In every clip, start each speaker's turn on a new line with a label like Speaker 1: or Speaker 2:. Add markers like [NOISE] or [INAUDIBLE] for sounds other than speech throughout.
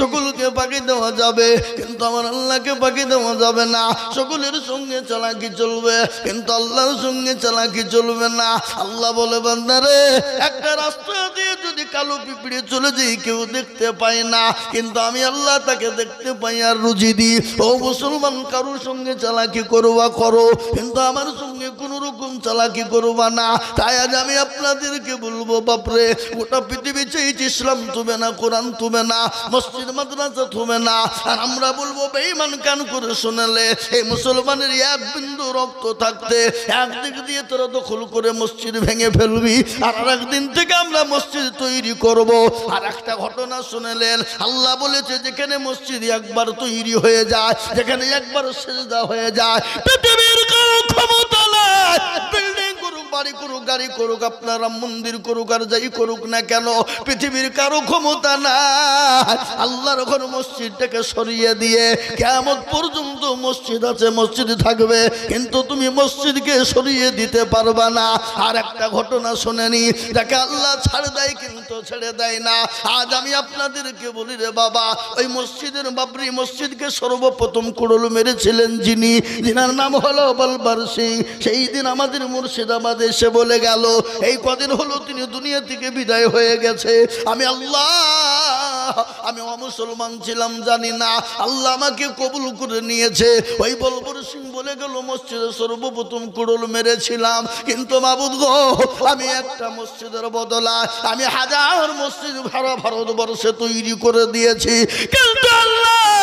Speaker 1: সকলকে পাখি দেওয়া যাবে কিন্তু আমার আল্লাহকে পাখি দেওয়া যাবে না সকলের সঙ্গে চালাকি চলবে কিন্তু আল্লাহর সঙ্গে চালাকি চলবে না আল্লাহ বলে বান্দারে একটা রাস্তা দিয়ে যদি কালো পিঁপড়ে চলে যাই কেউ দেখতে পায় না কিন্তু আমি আল্লাহ তাকে দেখতে পাই আর রুজি দিই ও মুসলমান কারোর সঙ্গে চালাকি করবা করো কিন্তু আমার সঙ্গে কোনো রকম চালাকি করবা না তাই আজ আমি আপনাদেরকে বলবো বাপরে গোটা পৃথিবী চেয়েছি ইসলাম তুবে না কোরআন তুবে না মসজিদ তাফসির মাদ্রাসা থমে না আর আমরা বলবো বেইমান কান করে শোনালে এই মুসলমানের এক বিন্দু রক্ত থাকতে একদিক দিয়ে তোরা দখল করে মসজিদ ভেঙে ফেলবি আর একদিন থেকে আমরা মসজিদ তৈরি করব আর একটা ঘটনা শুনেলেন আল্লাহ বলেছে যেখানে মসজিদ একবার তৈরি হয়ে যায় যেখানে একবার সেজদা হয়ে যায় পৃথিবীর কারো ক্ষমতা নাই বিল্ডিং করুক বাড়ি করুক গাড়ি করুক আপনারা মন্দির করুক আর যাই করুক না কেন পৃথিবীর কারো ক্ষমতা না আল্লাহর ঘর মসজিদটাকে সরিয়ে দিয়ে কেমন পর্যন্ত মসজিদ আছে মসজিদ থাকবে কিন্তু তুমি মসজিদকে সরিয়ে দিতে পারবা না আর একটা ঘটনা শোনেনি যাকে আল্লাহ ছাড় দেয় কিন্তু ছেড়ে দেয় না আজ আমি আপনাদেরকে বলি রে বাবা ওই মসজিদের বাবরি মসজিদকে সর্বপ্রথম কুড়ল মেরেছিলেন যিনি যিনার নাম হলো বলবার সিং সেই দিন আমাদের মুর্শিদা আমাদের এসে বলে গেল এই কদিন হলো তিনি দুনিয়া থেকে বিদায় হয়ে গেছে আমি আল্লাহ আমি অমুসলমান ছিলাম জানি না আল্লাহ আমাকে কবুল করে নিয়েছে ওই বলবর সিং বলে গেল মসজিদে সর্বপ্রথম কুড়ল মেরেছিলাম কিন্তু মাবুদ গো আমি একটা মসজিদের বদলা আমি হাজার মসজিদ ভারত ভারতবর্ষে তৈরি করে দিয়েছি কিন্তু আল্লাহ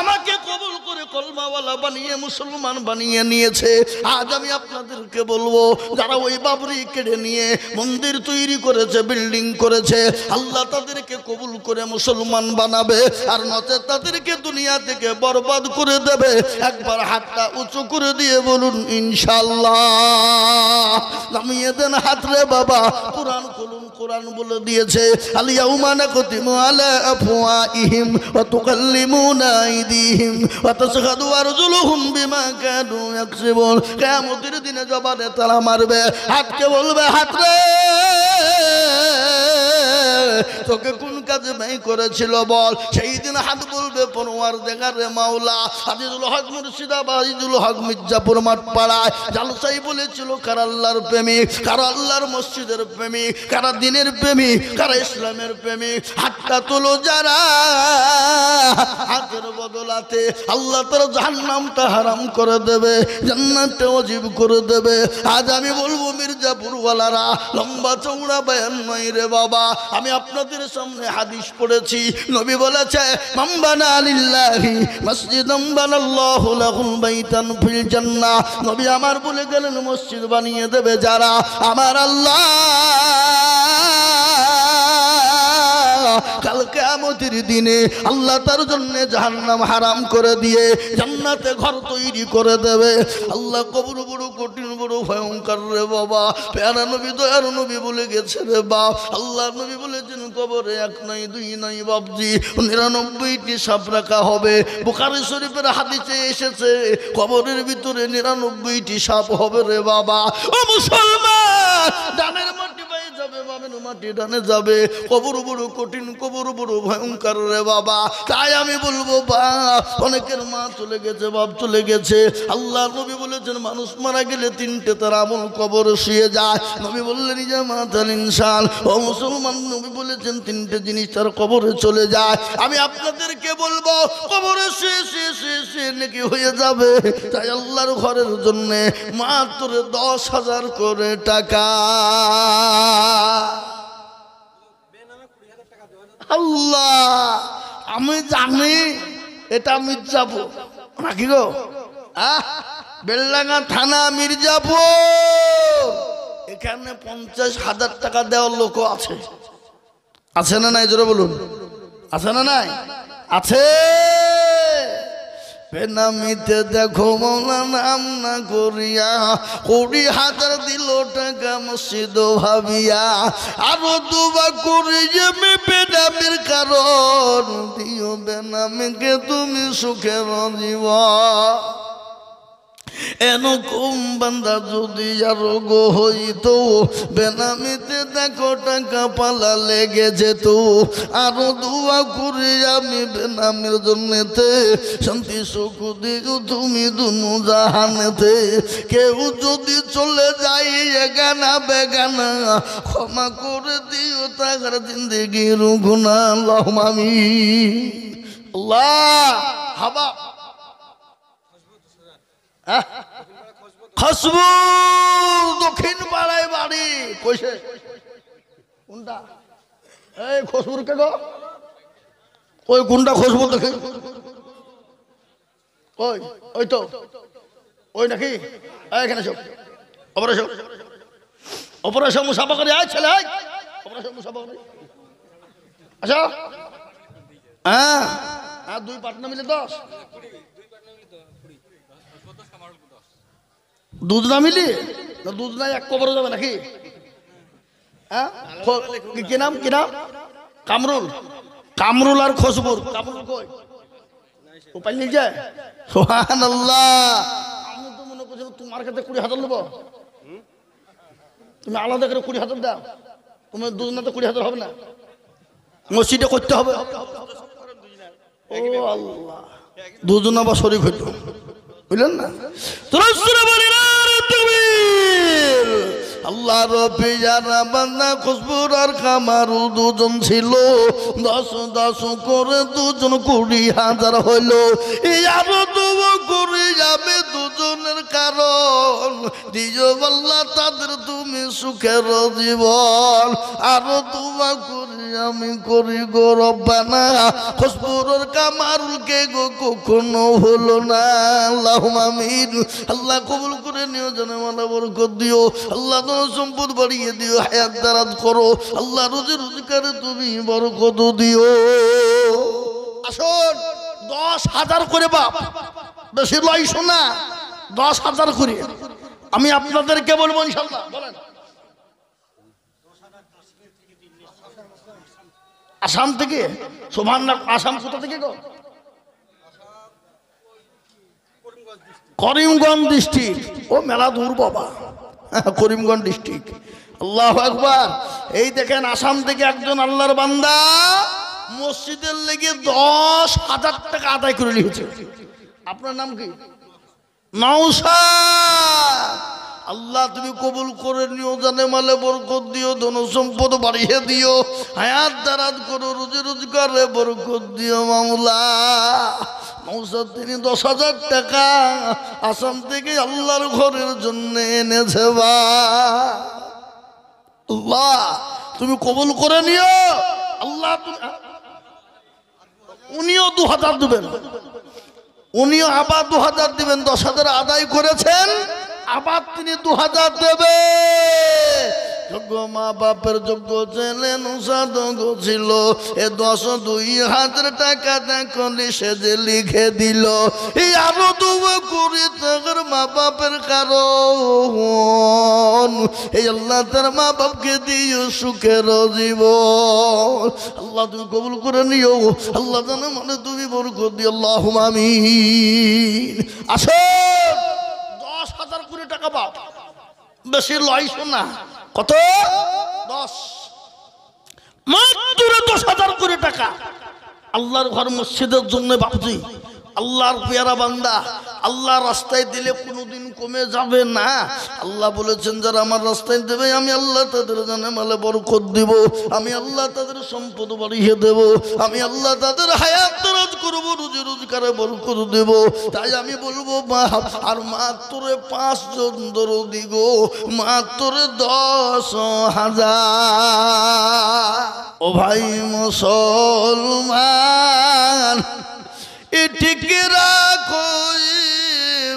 Speaker 1: আমাকে কবুল করে কলমাওয়ালা বানিয়ে মুসলমান বানিয়ে নিয়েছে আজ আমি আপনাদেরকে বলবো যারা ওই বাবরি কেড়ে নিয়ে মন্দির তৈরি করেছে বিল্ডিং করেছে আল্লাহ তাদেরকে কবুল করে মুসলমান বানাবে আর নচে তাদেরকে দুনিয়া থেকে বরবাদ করে দেবে একবার হাতটা উঁচু করে দিয়ে বলুন ইনশাল্লাহ নামিয়ে দেন হাত রে বাবা কোরআন খুলুন কোরআন বলে দিয়েছে আলিয়াউমানা কতিমু আলা ওয়া তুকাল্লিমুনা আইদিহিম ওয়া আরজুলুহুম বিমা কানু ইয়াকসিবুন কিয়ামতের দিনে তালা মারবে হাতকে বলবে হাত রে তোকে কোন কাজ করেছিল বল সেই দিন হাত বলবে পনোয়ার দেখার রে মাওলা আজিজুল হক মুর্শিদাবাদ আজিজুল হক মির্জাপুর মাঠপাড়ায় জালসাই বলেছিল কার আল্লাহর প্রেমিক কার আল্লাহর মসজিদের প্রেমিক কারা দিনের প্রেমী কারা ইসলামের প্রেমী হাতটা তুলো যারা হাতের বদলাতে আল্লাহ তারা নামটা হারাম করে দেবে জান্নাতটা অজীব করে দেবে আজ আমি বলবো মির্জাপুরওয়ালারা লম্বা চৌড়া বয়ান নয় রে বাবা আমি আপনাদের সামনে হাদিস পড়েছি নবী বলেছে মাম্বানা আলিল্লাহি মসজিদম নবী আমার বলে গেলেন মসজিদ বানিয়ে দেবে যারা আমার আল্লাহ কালকে কেয়ামতির দিনে আল্লাহ তার জন্য জাহান্নাম হারাম করে দিয়ে জান্নাতে ঘর তৈরি করে দেবে আল্লাহ কবর বড় কঠিন বড় ভয়ঙ্কর রে বাবা প্যারা নবী দয়ার নবী বলে গেছে রে বা আল্লাহ নবী বলেছেন কবরে এক নাই দুই নাই বাবজি নিরানব্বইটি সাপ রাখা হবে বুখারি শরীফের হাতিতে এসেছে কবরের ভিতরে নিরানব্বইটি সাপ হবে রে বাবা ও মুসলমান দানের মাটি মাটি ডানে যাবে কবর বড় কঠিন কবর বড় ভয়ঙ্কর রে বাবা তাই আমি বলবো বা অনেকের মা চলে গেছে বাপ চলে গেছে আল্লাহ নবী বলেছেন মানুষ মারা গেলে তিনটে তার আমল কবর শুয়ে যায় নবী বললেন যে মাতাল ইনসান ও মুসলমান নবী বলেছেন তিনটে জিনিস তার কবরে চলে যায় আমি আপনাদেরকে বলবো কবরে শুয়ে শুয়ে শুয়ে শুয়ে নাকি হয়ে যাবে তাই আল্লাহর ঘরের জন্যে মাত্র দশ হাজার করে টাকা আল্লাহ আমি জানি এটা মির্জাপুর নাকি গো আহ বেলডাঙ্গা থানা মির্জাপুর এখানে পঞ্চাশ হাজার টাকা দেওয়ার লোক আছে আছে না নাই জোরে বলুন আছে না নাই আছে বেনামিতে দেখো নাম না করিয়া কুড়ি হাজার দিল টাকা মসজিদ ভাবিয়া আরো দুবা করি আমি বেনামির কারণ দিও বেনামিকে তুমি সুখের জীবন এরকম বান্দা যদি আরো গো হইত বেনামিতে দেখো টাকা পালা লেগে যেত আরো দোয়া করি আমি বেনামের জন্যেতে শান্তি সুখ দিও তুমি দুনু জাহানেতে কেউ যদি চলে যাই এগানা বেগানা ক্ষমা করে দিও তাহার জিন্দিগির গুণা লহমামি আল্লাহ হাবা খসবু দক্ষিণ পাড়ায় বাড়ি কইছে কোনটা এই খসবুর কে গো ওই কোনটা খসবু দক্ষিণ ওই ওই তো ওই নাকি এখানে সব অপারেশন অপারেশন মুসাফা করি আয় ছেলে অপারেশন মুসাফা করে আচ্ছা হ্যাঁ আর হ্যাঁ, দুই পাটনা মিলে দশ দুধ না মিলি না দুধ নাই এক কবরও যাবে নাকি হ্যাঁ কি নাম কি নাম কামরুল কামরুল আর খসবুর কামরুল কই উপায় নিয়ে যায় তোমার কাছে কুড়ি হাজার নেবো তুমি আলাদা করে কুড়ি হাজার দাও তুমি দুজনে তো কুড়ি হাজার হবে না মসজিদে করতে হবে ও আল্লাহ দুজন আবার শরীর হইল বুঝলেন না তোরা আল্লাহ রবি যারা বান্দা খুশবুর আর কামারু দুজন ছিল দশ দশ করে দুজন কুড়ি হাজার হইল আরো দু কুড়ি যাবে দুজনের কারণ দিও বল্লা তাদের তুমি সুখের জীবন আরো তোমা করি আমি করি বানা খুশবুর খুশবুরের কে গো কখনো হলো না আল্লাহ আমিন আল্লাহ কবুল করে নিয়োজনে মানে বরকত দিও আল্লাহ সম্পদ বাড়িয়ে দিও হায়াত দারাত করো আল্লাহ রোজে রোজগারে তুমি বড় কত দিও আসল দশ হাজার করে বাপ বেশি লাই শোনা দশ হাজার করে আমি আপনাদেরকে বলবো ইনশাল্লাহ আসাম থেকে সোমান আসাম কোথা থেকে গো করিমগঞ্জ ডিস্ট্রিক্ট ও মেলা দূর বাবা [LAUGHS] করিমগঞ্জ ডিস্ট্রিক্ট আল্লাহ আকবর এই দেখেন আসাম থেকে একজন আল্লাহর বান্দা মসজিদের লেগে দশ হাজার টাকা আদায় করে নিয়েছে আপনার নাম কি আল্লাহ তুমি কবুল করে নিও জানে মালে বরকত দিও ধন সম্পদ বাড়িয়ে দিও হায়াত দারাত করো রোজে রোজগারে বরকত দিও মামলা মৌসার তিনি দশ হাজার টাকা আসাম থেকে আল্লাহর ঘরের জন্য এনেছে বা তুমি কবুল করে নিও আল্লাহ উনিও দু হাজার দেবেন উনিও আবার দু হাজার দেবেন দশ হাজার আদায় করেছেন আবার তিনি দু হাজার দেবে যোগ্য মা বাপের যোগ্য ছেলে নুসাদগ ছিল এ দশ দুই হাজার টাকা দেখলি সে যে লিখে দিল এই আরো তুমি করি তোর মা বাপের কারণ এই আল্লাহ তার মা বাপকে দিয়ে সুখের জীব আল্লাহ তুমি কবুল করে নিও আল্লাহ জানে মানে তুমি বরকত দিও আল্লাহ আমি আসো দশ হাজার কুড়ি টাকা পাও বেশি লয় শোনা কত দশ মাত্র দশ হাজার কোটি টাকা আল্লাহর ঘর মসজিদের জন্য বাপজি আল্লাহর পেয়ারা বান্দা আল্লাহ রাস্তায় দিলে কোনোদিন কমে যাবে না আল্লাহ বলেছেন যারা আমার রাস্তায় দেবে আমি আল্লাহ তাদের জানে মালে বরকত দিব আমি আল্লাহ তাদের সম্পদ বাড়িয়ে দেব আমি আল্লাহ তাদের হায়াত রোজ করবো রুজি রোজগারে বরকত দেব তাই আমি বলবো মা আর মাত্রে পাঁচজন দরদি গো মাত্রে দশ হাজার ও ভাই মুসলমান টিকরা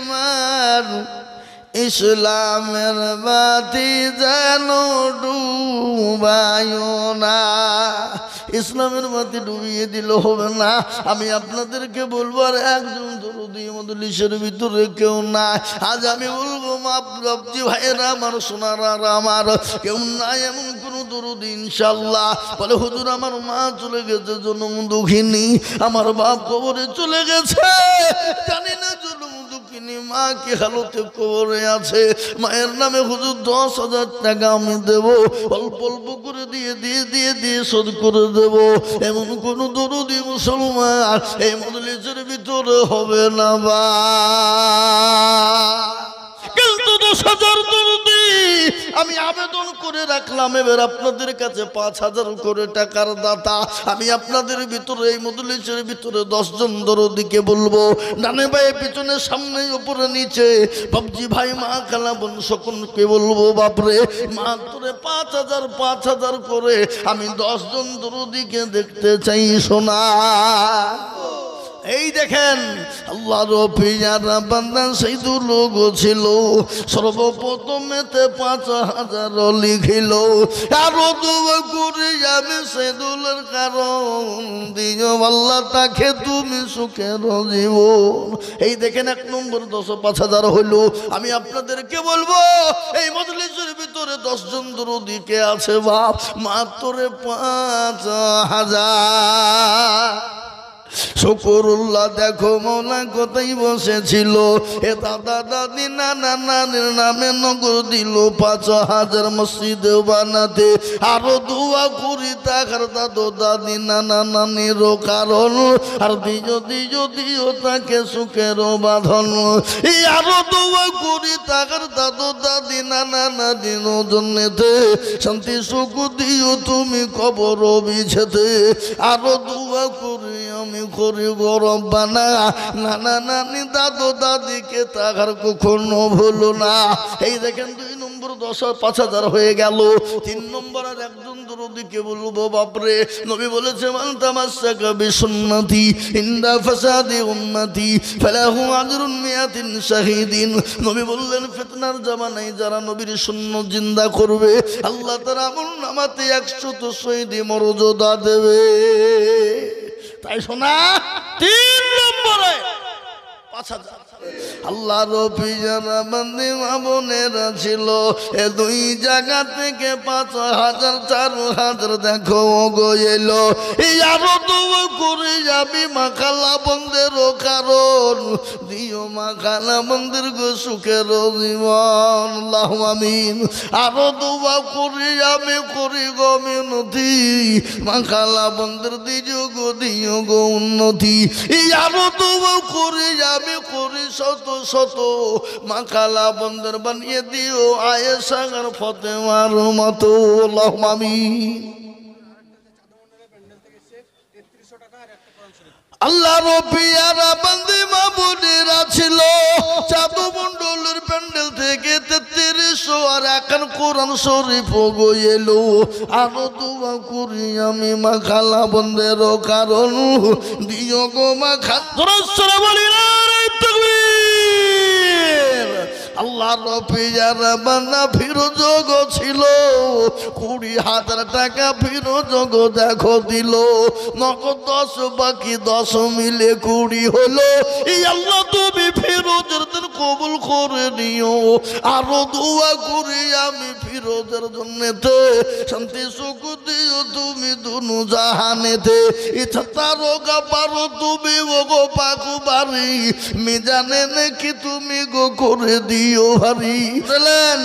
Speaker 1: মার ইসলামের বাতি যেন ডুবায়না ইসলামের মাতে ডুবিয়ে দিল হবে না আমি আপনাদেরকে বলবো আর একজন মদলিসের ভিতরে কেউ না আজ আমি বলবো মাপজি ভাইয়েরা আমার আর আমার কেউ নাই এমন কোনো দরদি ইনশাল্লাহ বলে হুজুর আমার মা চলে গেছে জন্ম দুঃখিনী আমার বাপ কবরে চলে গেছে জানি না জন্ম মুসকিনি মা কি হালতে কবরে আছে মায়ের নামে হুজুর দশ হাজার টাকা আমি দেবো অল্প অল্প করে দিয়ে দিয়ে দিয়ে দিয়ে শোধ করে দেব এমন কোনো দরদি মুসলমান এই মজলিসের ভিতরে হবে না বা কিন্তু দশ হাজার দরদি আমি আবেদন করে রাখলাম এবার আপনাদের কাছে পাঁচ হাজার করে টাকার দাতা আমি আপনাদের ভিতরে এই মদলিসের ভিতরে দশজন দরদিকে বলবো ডানে ভাই পিছনে সামনে উপরে নিচে বাবজি ভাই মা খালা বোন সকলকে বলবো বাপরে মা তোরে পাঁচ হাজার পাঁচ হাজার করে আমি দশজন দরদিকে দেখতে চাই সোনা এই দেখেন আল্লাহর পিয়ারা বান্দা সেই দু লোক ছিল সর্বপ্রথমেতে পাঁচ হাজার লিখিল আরো দু করে যাবে সে দুলের কারণ দিও আল্লাহ তাকে তুমি সুখের জীবন এই দেখেন এক নম্বর দশ পাঁচ হাজার হইল আমি আপনাদেরকে বলবো এই মজলিসের ভিতরে দশজন দিকে আছে বাপ মাত্র পাঁচ হাজার শুকুরুল্লাহ দেখো মৌলা কোথায় বসেছিল এ দাদা দাদি নানা নানির নামে নগর দিল পাঁচ হাজার মসজিদ বানাতে আরো দুয়া করি তাকার দাদু দাদি নানা নানির কারণ আর দিজ দিও দিও তাকে সুখের বাঁধন এই আরো দুয়া করি তাকার দাদু দাদি নানা নানির জন্যেতে শান্তি সুখ দিও তুমি কবর বিছেতে আরো দুয়া করি আমি করিব রব্বানা নানা নানি দাদু দাদিকে তাহার কখনো ভুল না এই দেখেন দুই নম্বর দশ পাঁচ হাজার হয়ে গেল তিন নম্বর আর একজন দুরদিকে বলবো বাপরে নবী বলেছে মান ইন্দা উন্নতি আজরুন মিয়াতিন শাহিদিন নবী বললেন যারা নবীর শূন্য জিন্দা করবে আল্লাহ তারা আমল নামাতে একশত শহীদি মর্যাদা দেবে তাই শোনা তিন নম্বরে পাঁচ হাজার আল্লাহ রফি যারা বান্দি মামনেরা ছিল এ দুই জায়গা থেকে পাঁচ হাজার চার হাজার দেখো গো এলো এই আরো তো করে যাবি মাখালা বন্ধের কারণ দিও মাখালা বন্ধের গো সুখের জীবন আল্লাহ আমিন আরো দোবা করে যাবে করে গো মিনতি মাখালা বন্ধের দিও গো দিও গো উন্নতি এই আরো দোবা করে যাবে করে শত শত মাখালা বন্দর বানিয়ে দিও আয়েসাগার ফতেমার মতো লহমামি আল্লাহ রবিয়ারা বান্দি মাবুদিরা ছিল চাঁদু মন্ডলের প্যান্ডেল থেকে তেত্রিশশো আর এখন কোরআন শরীফ গেলো আরো দোয়া করি আমি মা খালা বন্দেরও কারণ দিও গো মা খাদ্র বলি না আল্লাহ রফিজার বান্না ফিরোজগ ছিল কুড়ি হাজার টাকা ফিরোজগ দেখো দিল নগদ দশ বাকি দশ মিলে কুড়ি হলো এই আল্লাহ তুমি ফিরোজের কবুল করে নিও আরো দোয়া করি আমি ফিরোজের জন্যেতে শান্তি সুখ দিও তুমি দুনু জাহানেতে ইচ্ছা তারো গা পারো তুমি ও গো পাকু বাড়ি মিজানে নাকি তুমি গো করে দিও ও ভারী বুঝলেন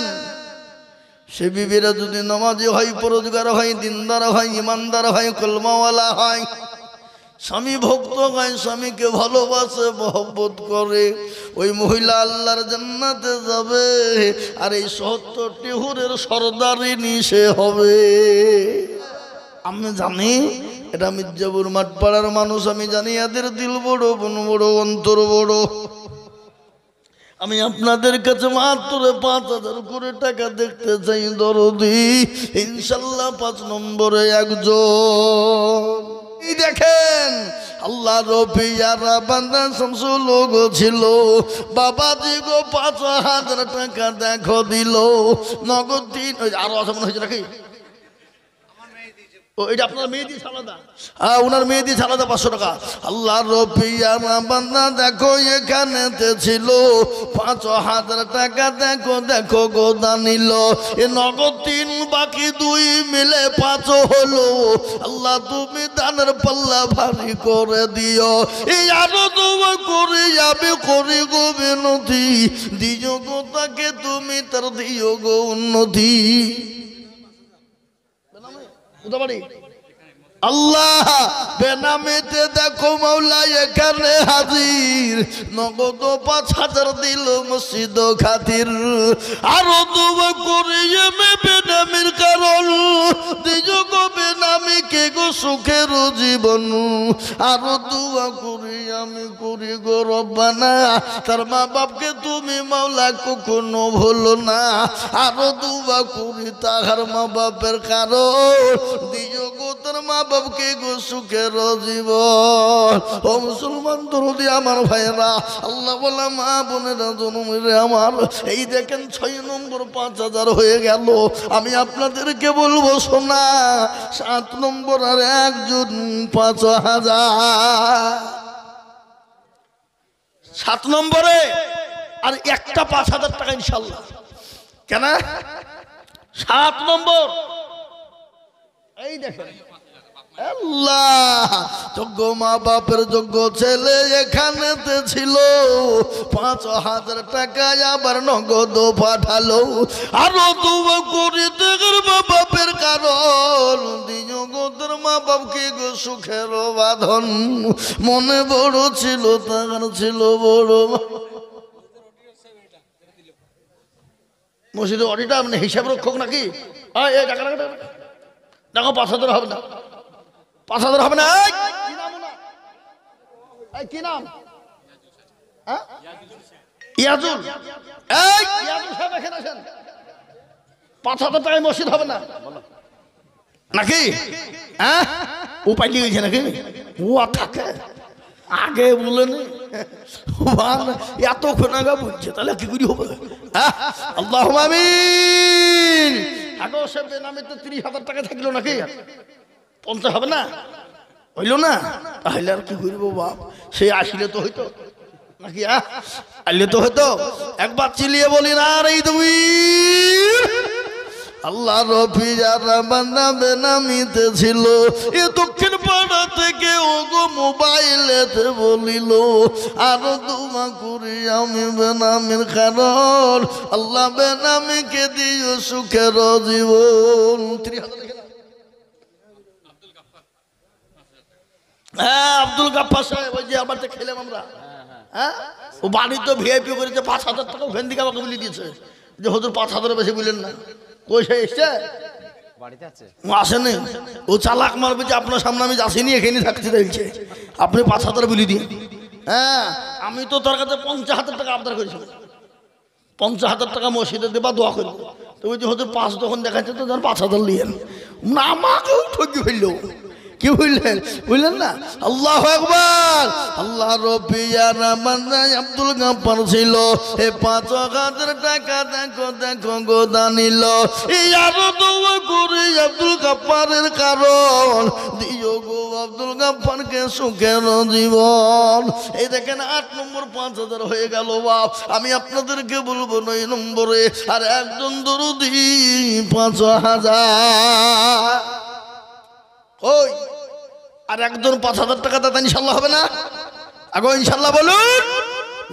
Speaker 1: সে বিবিরা যদি নমাজি হয় পরোজগার হয় দিনদার হয় ইমানদার হয় কলমাওয়ালা হয় স্বামী ভক্ত হয় স্বামীকে ভালোবাসে মহব্বত করে ওই মহিলা আল্লাহর জান্নাতে যাবে আর এই সত্তরটি টিহুরের সর্দারিনী নিষে হবে আমি জানি এটা মির্জাপুর মাঠপাড়ার মানুষ আমি জানি এদের দিল বড় বন বড় অন্তর বড় আমি আপনাদের কাছে মাত্র পাঁচ হাজার করে টাকা দেখতে চাই দরদি ইনশাল্লাহ পাঁচ নম্বরে একজন দেখেন আল্লাহ রফি বান্দা লোক ছিল বাবা গো পাঁচ হাজার টাকা দেখো দিল নগদ দিন আরো অসমান হয়েছে নাকি ও এটা আপনার মেহেদি আলাদা হ্যাঁ ওনার মেহেদি আলাদা পাঁচশো টাকা আল্লাহ রফিয়া বান্দা দেখো এখানেতে ছিল পাঁচ হাজার টাকা দেখো দেখো গোদা নিল এ নগদ তিন বাকি দুই মিলে পাঁচ হলো আল্লাহ তুমি দানের পাল্লা ভারী করে দিও এই আরো তুমি করি আমি করি গোবে নদী দিও গো তাকে তুমি তার দিও গো উন্নতি বুঝতে পারি আল্লাহ বেনামিতে দেখো মাওলা এখানে হাজির নগদ পাঁচ হাজার দিল মসজিদ খাতির আরো দুবে করে এমে বেনামের কারণ দিজগ বেনামি কে গো সুখের জীবন আরো দুয়া করি আমি করি গো বানা তার মা বাপকে তুমি মাওলা কখনো ভুলো না আরো দুয়া করি তাহার মা বাপের কারণ দিজগ তোর মা বাবুকে গো সুখের জীবন ও মুসলমান দরদি আমার ভাইরা আল্লাহ বলে মা বোনেরা জনমের আমার এই দেখেন ছয় নম্বর পাঁচ হাজার হয়ে গেল আমি আপনাদেরকে বলবো শোনা সাত নম্বর আর একজন পাঁচ হাজার সাত নম্বরে আর একটা পাঁচ হাজার টাকা ইনশাল্লাহ কেন সাত নম্বর এই দেখেন মা বাপের ছেলে এখানেতে ছিল পাঁচ হাজার আবার আরো দু মা বাপের কারণ দিনগতের মা বাপকে গো সুখের বাঁধন মনে বড় ছিল তার ছিল বড় মসজিদ অডিটা মানে হিসাব রক্ষক নাকি দেখো পাঁচ হাজার হবে না পাঁচ হাজার হবে না কি নাম হ্যাঁ? পাঁচ হাজার টাকায় মসজিদ হবে না নাকি উপায় হ্যাঁ? নাকি ও থাকে আগে বলেন এত খোনাগা বুঝছে তাহলে কি করি হবে হ্যাঁ? আল্লাহ আমিন আগেও তো তিরিশ হাজার টাকা থাকলো নাকি পঞ্চাশ হবে না হইল না তাহলে আর কি করবো বাপ সে আসিলে তো হইতো নাকি আইলে তো হইতো একবার চিলিয়ে বলি না আর এই তুমি আল্লাহ রফি যারা ছিল এ দক্ষিণ পাড়া থেকে ও গো মোবাইলেতে বলিল আর তোমা করি আমি বেনামির কারণ আল্লাহ বেনামিকে দিও সুখের জীবন হ্যাঁ আব্দুল গাপ্পার সাহেব ওই যে আমার তো খেলাম আমরা হ্যাঁ ও বাড়ি তো ভিআইপি করেছে পাঁচ হাজার টাকা ভেন্দিকে আমাকে বলে দিয়েছে যে হজুর পাঁচ হাজারের বেশি বললেন না কই এসছে আসেনি ও চালাক মারবে যে আপনার সামনে আমি আপনি পাঁচ হাজার বলি দিন হ্যাঁ আমি তো তার কাছে পঞ্চাশ হাজার টাকা আবদার করেছি পঞ্চাশ হাজার টাকা মসজিদে দেবা দোয়া করি তো ওই যে হজুর পাঁচ তখন দেখাচ্ছে তো পাঁচ হাজার নিয়ে আমাকেও ঠকি ফেললো কি বললেন বুঝলেন না আল্লাহ একবার আল্লাহ রবিয়ার আব্দুল গাম্পার ছিল এ পাঁচ হাজার টাকা দেখো দেখো গোদা নিল এই করে আব্দুল গাপ্পারের কারণ দিও গো আব্দুল গাপ্পারকে সুখের জীবন এই দেখেন আট নম্বর পাঁচ হাজার হয়ে গেল বাপ আমি আপনাদেরকে বলবো নয় নম্বরে আর একজন দরুদি পাঁচ হাজার ওই আর একজন পাঁচ হাজার টাকা দাদা ইনশাল্লাহ হবে না আগে ইনশাল্লাহ বলুন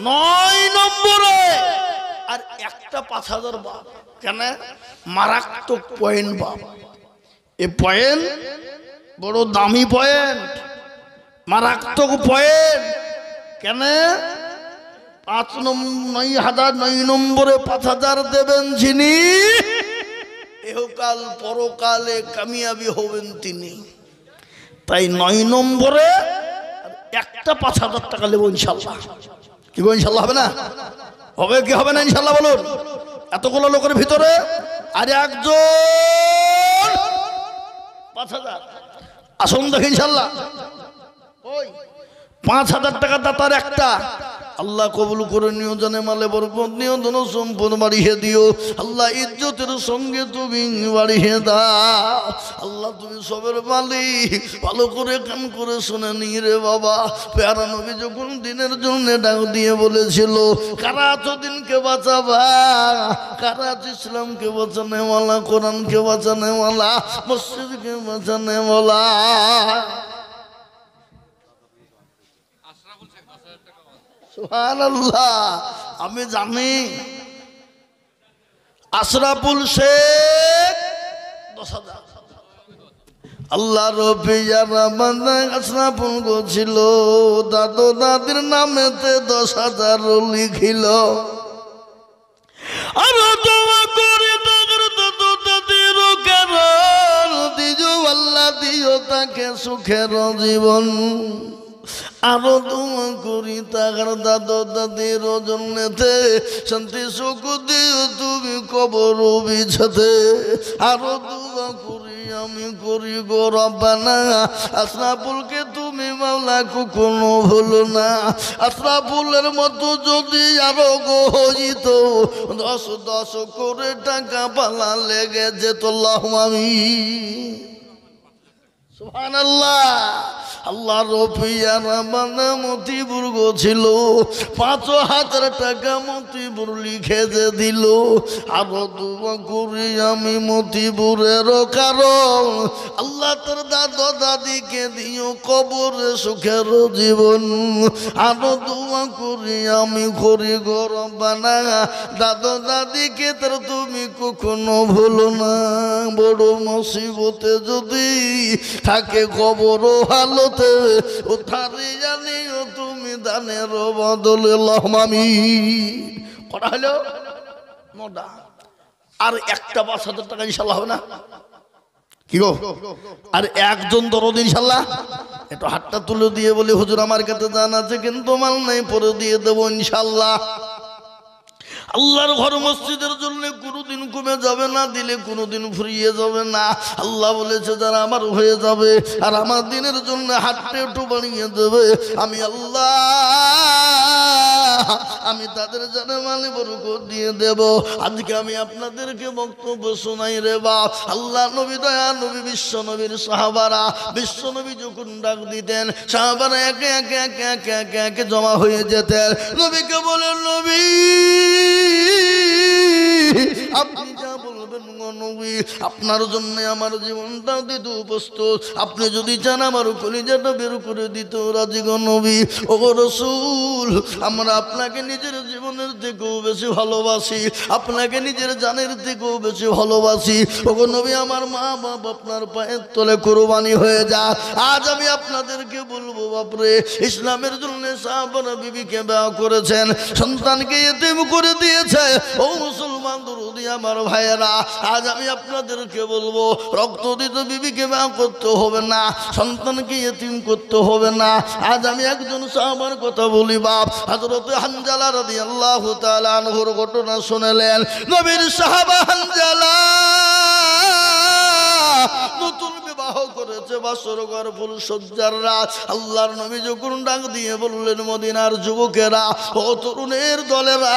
Speaker 1: নয় নম্বরে আর একটা পাঁচ হাজার বাপ কেন মারাত্মক পয়েন্ট বাপ এ পয়েন্ট বড় দামি পয়েন্ট মারাত্মক পয়েন্ট কেন পাঁচ নম্বর নয় হাজার নয় নম্বরে পাঁচ হাজার দেবেন যিনি এহকাল পরকালে কামিয়াবি হবেন তিনি তাই নয় নম্বরে একটা পাঁচ হাজার টাকা নেবো ইনশাল্লাহ কি গো ইনশাল্লাহ হবে না হবে কি হবে না ইনশাল্লাহ বলুন এতগুলো লোকের ভিতরে আর একজন পাঁচ হাজার আসুন দেখ ইনশাল্লাহ পাঁচ হাজার টাকা দাতার একটা আল্লাহ কবুল করে নিও জানে মালে বরকত নিও ধন সম্পদ বাড়িয়ে দিও আল্লাহ ইজ্জতের সঙ্গে তুমি বাড়িয়ে দাও আল্লাহ তুমি সবের মালিক ভালো করে কান করে শুনে নি রে বাবা প্যারা নবী যখন দিনের জন্য ডাক দিয়ে বলেছিল কারা দিনকে বাঁচাবা কারা ইসলামকে বাঁচানেওয়ালা কোরআনকে বাঁচানেওয়ালা মসজিদকে বাঁচানেওয়ালা আমি জানি আশরাফুল শেখ দশ হাজার আল্লাহ রবিয়া রহমান আশরাফুল গছিল দাদু দাদির নামেতে দশ হাজার লিখিল আর দিজু আল্লাহ সুখের জীবন আরো তোমা করি তাহার দাদু দাদির জন্যেতে শান্তি সুখ দিয়ে তুমি কবর বিছাতে আরো তোমা করি আমি করি গো রব্বানা আশরাফুলকে তুমি মাওলা কখনো ভুল না আশরাফুলের মতো যদি আরো গো দশ দশ করে টাকা পালা লেগে যেত আমি আল্লাহ পাঁচ হাজার টাকা লিখে আল্লাহ তোর দাদ দাদিকে দিও কবরে সুখের জীবন আরো দুয়া করি আমি করি গরম বানা দাদা দাদিকে তোর তুমি কখনো ভুলো না বড় মসিবতে যদি থাকে কবর হালতে ওঠারে থারে জানি ও তুমি দানের বদলে লহমামি কটা হলো মোটা আর একটা পাঁচ হাজার টাকা ইনশাল্লাহ হবে না কি গো আর একজন দরদ ইনশাল্লাহ একটু হাতটা তুলে দিয়ে বলি হুজুর আমার কাছে জান আছে কিন্তু মাল নাই পরে দিয়ে দেবো ইনশাল্লাহ আল্লাহর ঘর মসজিদের জন্য কোনোদিন কমে যাবে না দিলে কোনোদিন ফুরিয়ে যাবে না আল্লাহ বলেছে যারা আমার হয়ে যাবে আর আমার দিনের জন্য হাতটা একটু বানিয়ে দেবে আমি আল্লাহ আমি তাদের জানে মানে বরকত দিয়ে দেব আজকে আমি আপনাদেরকে বক্তব্য শোনাই রে বা আল্লাহ নবী দয়া নবী বিশ্ব নবীর সাহাবারা বিশ্ব নবী যখন ডাক দিতেন সাহাবারা একে একে একে একে একে একে জমা হয়ে যেতেন নবীকে বলেন নবী আপনি যা বলবেন নবী আপনার জন্য আমার জীবনটা দিত উপস্থিত আপনি যদি চান আমার কলিজাটা বের করে দিত রাজি নবী ও রসুল আমরা আপনাকে নিজের জীবনের থেকেও বেশি ভালোবাসি আপনাকে নিজের জানের থেকেও বেশি ভালোবাসি ও নবী আমার মা বাপ আপনার পায়ের তলে কোরবানি হয়ে যা আজ আমি আপনাদেরকে বলবো বাপরে ইসলামের জন্য সাহাবারা বিবিকে ব্যয় করেছেন সন্তানকে এতে করে দিয়েছে ও মুসলমান দরুদি আমার ভাইয়েরা আজ আমি আপনাদেরকে বলবো রক্ত দিতে বিবিকে ব্যা করতে হবে না সন্তানকে এতিম করতে হবে না আজ আমি একজন সাহাবার কথা বলি বাপ হজরত হানজালা রাদি আল্লাহ তালানহর ঘটনা শুনেলেন নবীর সাহাবা হানজালা নতুন বিবাহ করেছে বাসরগর ফুল সজ্জাররা আল্লাহর নবী যখন ডাক দিয়ে বললেন মদিনার যুবকেরা ও তরুণের দলেরা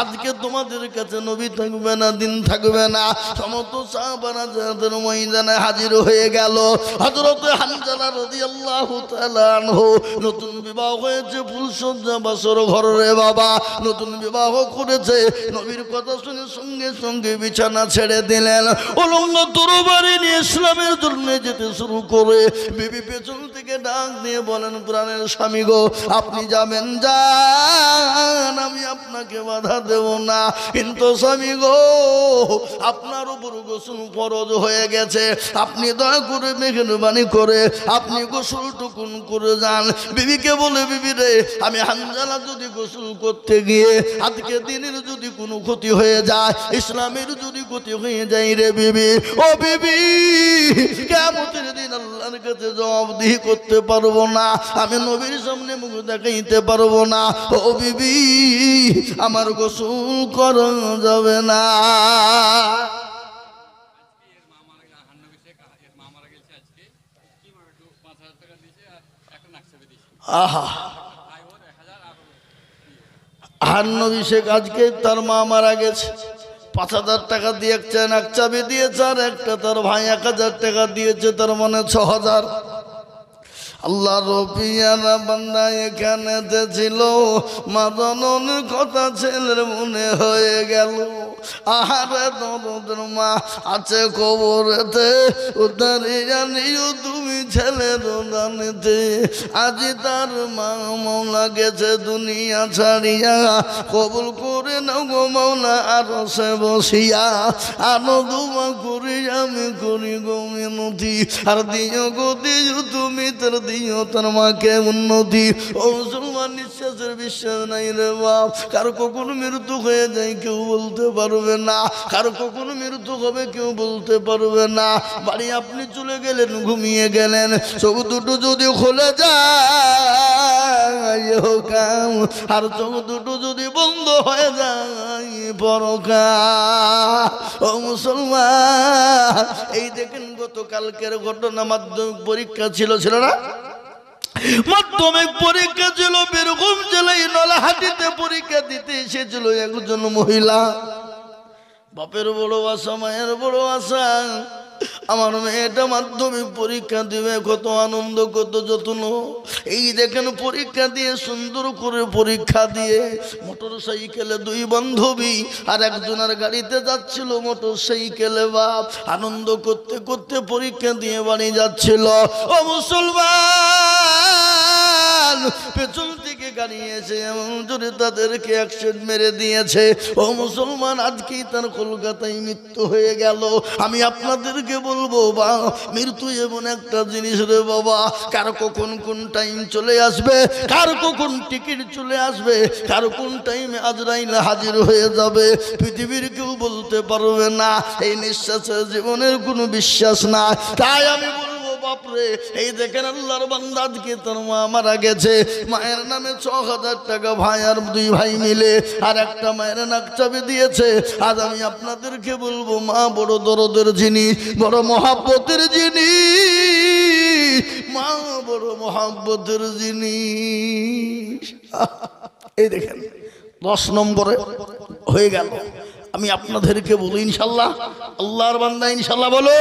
Speaker 1: আজকে তোমাদের কাছে নবী থাকবে না দিন থাকবে না সমত সাহাবারা যাদের ময়দানে হাজির হয়ে গেল হজরত হানজালা রদি আল্লাহ নতুন বিবাহ হয়েছে ফুলসজ্জা বাসর ঘর রে বাবা নতুন বিবাহ করেছে নবীর কথা শুনে সঙ্গে সঙ্গে বিছানা ছেড়ে দিলেন ওলঙ্গ তরবারি নিয়ে ইসলামের জন্য যেতে শুরু করে বিবি পেছন থেকে ডাক দিয়ে বলেন প্রাণের স্বামী গো আপনি যাবেন যান আমি আপনাকে বাধা দেব না কিন্তু স্বামী গো আপনার উপর গোসল ফরজ হয়ে গেছে আপনি দয়া করে মেহরবানি করে আপনি গোসল টুকুন করে যান বিবিকে বলে বিবি রে আমি হানজালা যদি গোসল করতে গিয়ে আজকে দিনের যদি কোনো ক্ষতি হয়ে যায় ইসলামের যদি ক্ষতি হয়ে যায় রে বিবি ও বিবি করতে পারবো না আমি নবীর সামনে পারবো না বিবি আমার গোসল করা যাবে না আহা আর নবী শেখ আজকে তার মা মারা গেছে পাঁচ হাজার টাকা দিয়েছেন এক চাবি দিয়েছে আর একটা তার ভাই এক হাজার টাকা দিয়েছে তার মনে ছ হাজার আল্লাহ রবিয়ারা বান্দা এখানে ছিল মাদন কথা ছেলের মনে হয়ে গেল আহারে দরদের মা আছে কবরেতে উদারি জানিও তুমি ছেলের জানিতে আজি তার মা মৌলা গেছে দুনিয়া ছাড়িয়া কবুল করে নাও গো মৌলা আর সে বসিয়া আনো দুমা করি আমি করি গো মিনতি আর দিও গো দিও তুমি তার দিও তার মাকে উন্নতি ও মুসলমান নিঃশ্বাসের বিশ্বাস নাই রে বাপ কার কখন মৃত্যু হয়ে যায় কেউ বলতে পারবে না কার কখন মৃত্যু হবে কেউ বলতে পারবে না বাড়ি আপনি চলে গেলেন ঘুমিয়ে গেলেন চোখ দুটো যদি খোলা যায় কাম আর চোখ দুটো যদি বন্ধ হয়ে যায় বরকা ও মুসলমান এই দেখেন গতকালকের ঘটনা মাধ্যমিক পরীক্ষা ছিল ছিল না মাধ্যমিক পরীক্ষা ছিল বীরভূম জেলায় নলাহাটিতে পরীক্ষা দিতে এসেছিল একজন মহিলা বাপের বড় আশা মায়ের বড় আশা আমার মেয়েটা মাধ্যমিক পরীক্ষা দিবে কত আনন্দ কত যত্ন এই দেখেন পরীক্ষা দিয়ে সুন্দর করে পরীক্ষা দিয়ে মোটর সাইকেলে দুই বান্ধবী আর একজনের গাড়িতে যাচ্ছিল মোটর সাইকেলে বাপ আনন্দ করতে করতে পরীক্ষা দিয়ে বাড়ি যাচ্ছিল ও মুসলমান বিলাল পেছন থেকে গাড়িয়েছে এমন জোরে তাদেরকে অ্যাকশন মেরে দিয়েছে ও মুসলমান আজকেই তার কলকাতায় মৃত্যু হয়ে গেল আমি আপনাদেরকে বলবো বা মৃত্যু এমন একটা জিনিস রে বাবা কার কখন কোন টাইম চলে আসবে কার কখন টিকিট চলে আসবে কার কোন টাইমে আজরাইল হাজির হয়ে যাবে পৃথিবীর কেউ বলতে পারবে না এই নিঃশ্বাসের জীবনের কোনো বিশ্বাস না তাই আমি বলবো বাপরে এই দেখেন আল্লাহর বান্দাজকে তোর মা মারা গেছে মায়ের নামে ছ হাজার টাকা ভাই আর দুই ভাই মিলে আর একটা মায়ের নাকচাবে দিয়েছে আজ আমি আপনাদেরকে বলবো মা বড় দরদের জিনিস বড় মহাব্বতের জিনিস মা বড় মহাব্বতের জিনিস এই দেখেন দশ নম্বরে হয়ে গেল আমি আপনাদেরকে বলি ইনশাল্লাহ আল্লাহর বান্দা ইনশাল্লাহ বলুন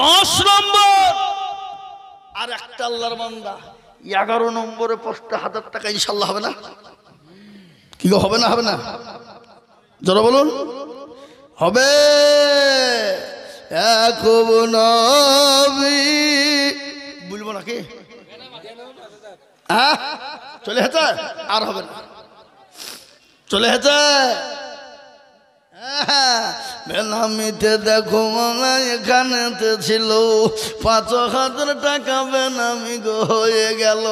Speaker 1: দশ নম্বর আর একটা আল্লাহর বান্দা এগারো নম্বরে পোস্টে হাজার টাকা ইনশাল্লাহ হবে না কি হবে না হবে না যারা বলুন হবে বলবো নাকি হ্যাঁ চলে হেঁচে আর হবে না চলে হেঁচে হ্যাঁ, হ্যাঁ। মেলা মিটে দেখো মালা এখানেতে ছিল পাঁচ হাজার টাকা বেনামি গো হয়ে গেল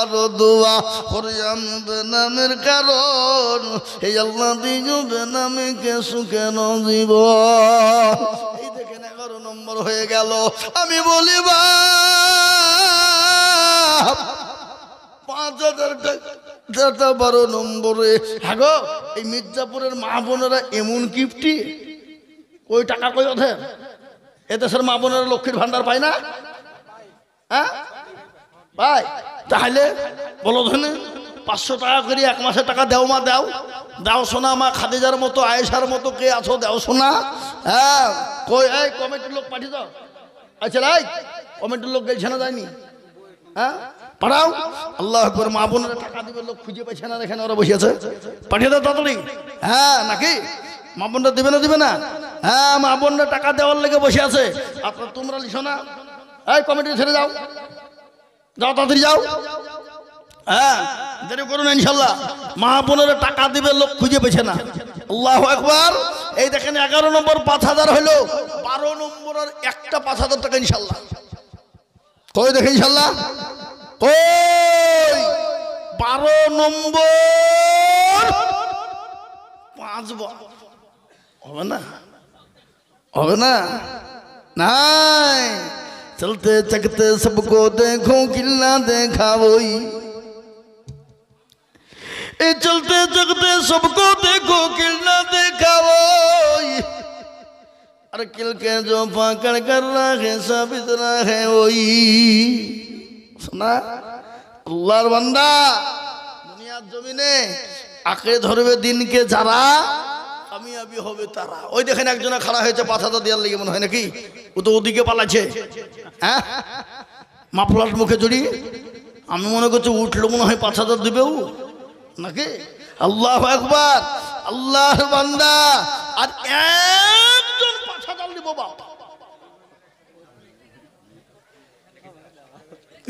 Speaker 1: আরো দোয়া করে আমি বেনামের কারণ এই আল্লাহ বেনামি কে সুখে জীব এই দেখেন এগারো নম্বর হয়ে গেল আমি বলিবা পাঁচ হাজার টাকা দাদা বারো নম্বরে হ্যাগো এই মির্জাপুরের মা বোনেরা এমন গিফটি ওই টাকা কই ওদের এদেশের মা বোনেরা লক্ষ্মীর ভান্ডার পায় না হ্যাঁ তাহলে বলো ধনে পাঁচশো টাকা করে এক মাসের টাকা দেও মা দাও দাও সোনা মা খাদিজার মতো আয়েশার মতো কে আছো দাও সোনা হ্যাঁ কই এই কমিটির লোক পাঠিয়ে দাও আচ্ছা রাই কমিটির লোক গেছে না যায়নি হ্যাঁ পাঠাও আল্লাহ একবার মা বোনেরা টাকা দিবে লোক খুঁজে পাইছে না এখানে ওরা বসে আছে পাঠিয়ে দাও তাড়াতাড়ি হ্যাঁ নাকি মা বোনরা দেবে না দিবে না হ্যাঁ মা বোনরা টাকা দেওয়ার লেগে বসে আছে আপনার তোমরা লিখো না এই কমিটি ছেড়ে যাও যাও তাড়াতাড়ি যাও হ্যাঁ দেরি করুন ইনশাল্লাহ মা বোনেরা টাকা দিবে লোক খুঁজে পেছে না আল্লাহ একবার এই দেখেন এগারো নম্বর পাঁচ হাজার হলো বারো নম্বরের একটা পাঁচ হাজার টাকা ইনশাল্লাহ কই দেখে ইনশাল্লাহ बारो नंबर पांच পাঁচবার হবে ना चलते चकते सबको देखो किला देखा वही ए चलते चकते सबको देखो किला देखा वही अरे किल के जो पाकड़ कर रहा है सब इतना है वही শোনা আল্লাহর বান্দা দুনিয়ার জমিনে আঁকড়ে ধরবে দিনকে যারা কামিয়াবি হবে তারা ওই দেখেন একজনে খাড়া হয়েছে পাথাটা দেওয়ার লেগে মনে হয় নাকি ও তো ওদিকে পালাচ্ছে হ্যাঁ মাফলার মুখে জড়ি আমি মনে করছি উঠলো মনে হয় পাঁচ হাজার দেবেও নাকি আল্লাহ একবার আল্লাহর বান্দা আর একজন পাঁচ হাজার বাবা